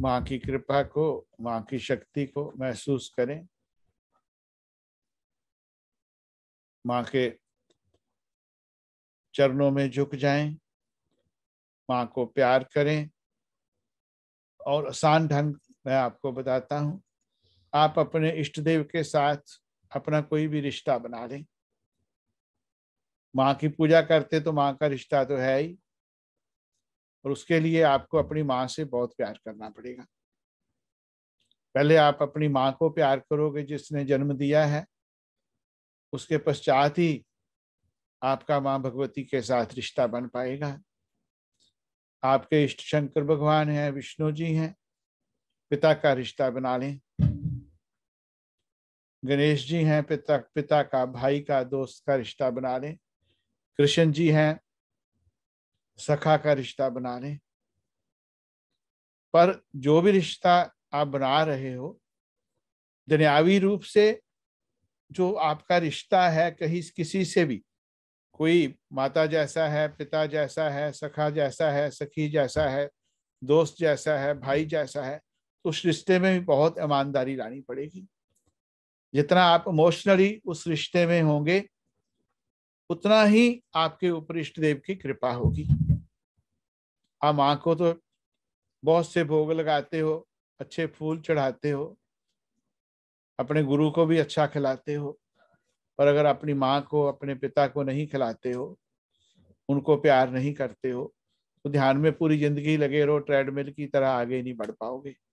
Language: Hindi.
माँ की कृपा को माँ की शक्ति को महसूस करें माँ के चरणों में झुक जाएं, माँ को प्यार करें और आसान ढंग मैं आपको बताता हूँ आप अपने इष्ट देव के साथ अपना कोई भी रिश्ता बना लें माँ की पूजा करते तो माँ का रिश्ता तो है ही और उसके लिए आपको अपनी माँ से बहुत प्यार करना पड़ेगा पहले आप अपनी माँ को प्यार करोगे जिसने जन्म दिया है उसके पश्चात ही आपका माँ भगवती के साथ रिश्ता बन पाएगा आपके इष्ट शंकर भगवान हैं विष्णु जी हैं पिता का रिश्ता बना लें गणेश जी हैं पिता पिता का भाई का दोस्त का रिश्ता बना लें कृष्ण जी हैं सखा का रिश्ता बना पर जो भी रिश्ता आप बना रहे हो दुनियावी रूप से जो आपका रिश्ता है कहीं किसी से भी कोई माता जैसा है पिता जैसा है सखा जैसा है सखी जैसा है दोस्त जैसा है भाई जैसा है तो उस रिश्ते में भी बहुत ईमानदारी लानी पड़ेगी जितना आप इमोशनली उस रिश्ते में होंगे उतना ही आपके ऊपर इष्ट देव की कृपा होगी आप माँ को तो बहुत से भोग लगाते हो अच्छे फूल चढ़ाते हो अपने गुरु को भी अच्छा खिलाते हो पर अगर अपनी माँ को अपने पिता को नहीं खिलाते हो उनको प्यार नहीं करते हो तो ध्यान में पूरी जिंदगी लगे रहो ट्रेडमिल की तरह आगे नहीं बढ़ पाओगे